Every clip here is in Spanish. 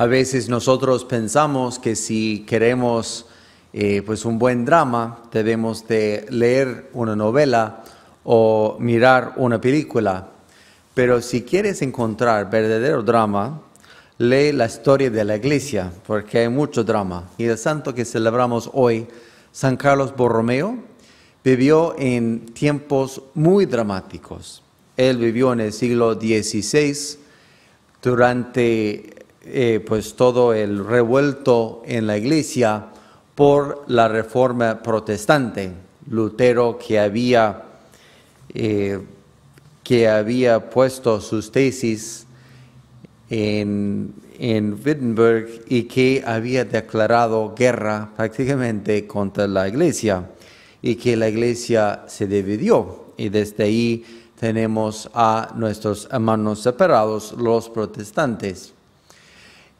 A veces nosotros pensamos que si queremos eh, pues un buen drama, debemos de leer una novela o mirar una película. Pero si quieres encontrar verdadero drama, lee la historia de la iglesia, porque hay mucho drama. Y el santo que celebramos hoy, San Carlos Borromeo, vivió en tiempos muy dramáticos. Él vivió en el siglo XVI durante eh, pues todo el revuelto en la iglesia por la reforma protestante. Lutero que había, eh, que había puesto sus tesis en, en Wittenberg y que había declarado guerra prácticamente contra la iglesia y que la iglesia se dividió. Y desde ahí tenemos a nuestros hermanos separados, los protestantes.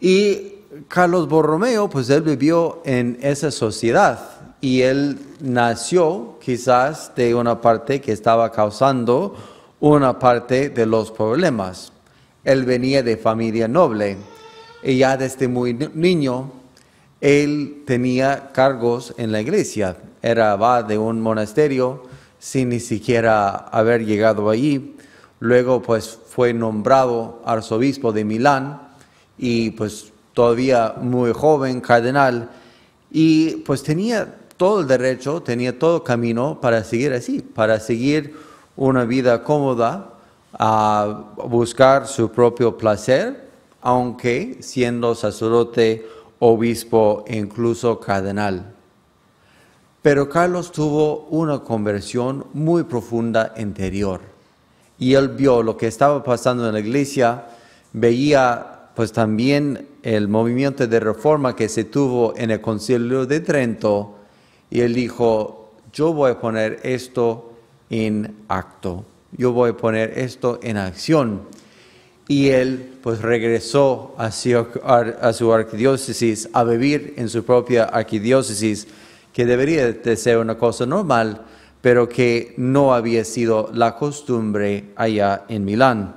Y Carlos Borromeo, pues él vivió en esa sociedad y él nació quizás de una parte que estaba causando una parte de los problemas. Él venía de familia noble y ya desde muy niño él tenía cargos en la iglesia. Era abad de un monasterio sin ni siquiera haber llegado allí. Luego pues fue nombrado arzobispo de Milán y pues todavía muy joven, cardenal, y pues tenía todo el derecho, tenía todo camino para seguir así, para seguir una vida cómoda, a buscar su propio placer, aunque siendo sacerdote, obispo e incluso cardenal. Pero Carlos tuvo una conversión muy profunda interior y él vio lo que estaba pasando en la iglesia, veía pues también el movimiento de reforma que se tuvo en el concilio de Trento, y él dijo, yo voy a poner esto en acto, yo voy a poner esto en acción. Y él pues regresó a su arquidiócesis a vivir en su propia arquidiócesis, que debería de ser una cosa normal, pero que no había sido la costumbre allá en Milán.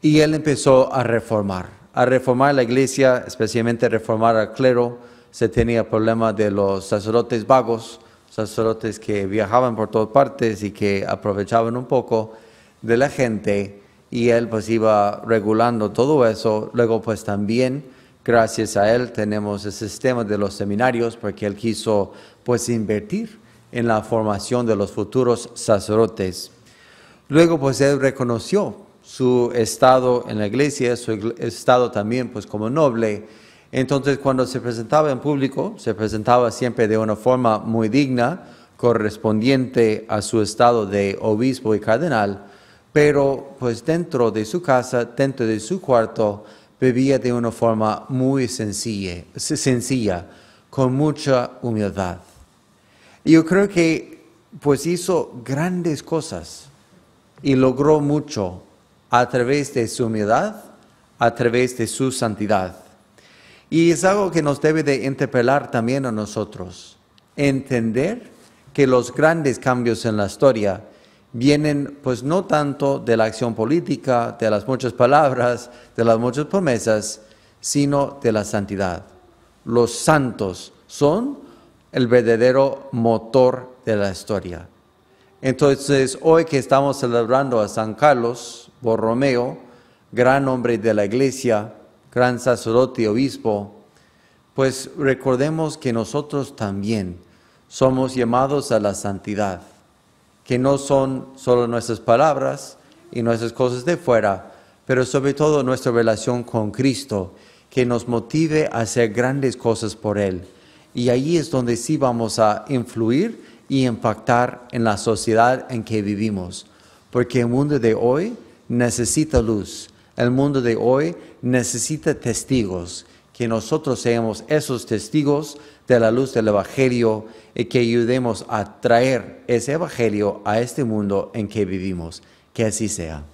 Y él empezó a reformar a reformar la iglesia, especialmente reformar al clero, se tenía el problema de los sacerdotes vagos, sacerdotes que viajaban por todas partes y que aprovechaban un poco de la gente y él pues iba regulando todo eso. Luego pues también gracias a él tenemos el sistema de los seminarios porque él quiso pues invertir en la formación de los futuros sacerdotes. Luego pues él reconoció su estado en la iglesia, su estado también pues como noble. Entonces cuando se presentaba en público, se presentaba siempre de una forma muy digna, correspondiente a su estado de obispo y cardenal, pero pues dentro de su casa, dentro de su cuarto, bebía de una forma muy sencilla, sencilla con mucha humildad. Yo creo que pues hizo grandes cosas y logró mucho a través de su humildad, a través de su santidad. Y es algo que nos debe de interpelar también a nosotros, entender que los grandes cambios en la historia vienen pues no tanto de la acción política, de las muchas palabras, de las muchas promesas, sino de la santidad. Los santos son el verdadero motor de la historia. Entonces, hoy que estamos celebrando a San Carlos, Borromeo, gran hombre de la iglesia, gran sacerdote y obispo, pues recordemos que nosotros también somos llamados a la santidad, que no son solo nuestras palabras y nuestras cosas de fuera, pero sobre todo nuestra relación con Cristo, que nos motive a hacer grandes cosas por Él. Y ahí es donde sí vamos a influir y impactar en la sociedad en que vivimos, porque el mundo de hoy necesita luz. El mundo de hoy necesita testigos, que nosotros seamos esos testigos de la luz del Evangelio y que ayudemos a traer ese Evangelio a este mundo en que vivimos. Que así sea.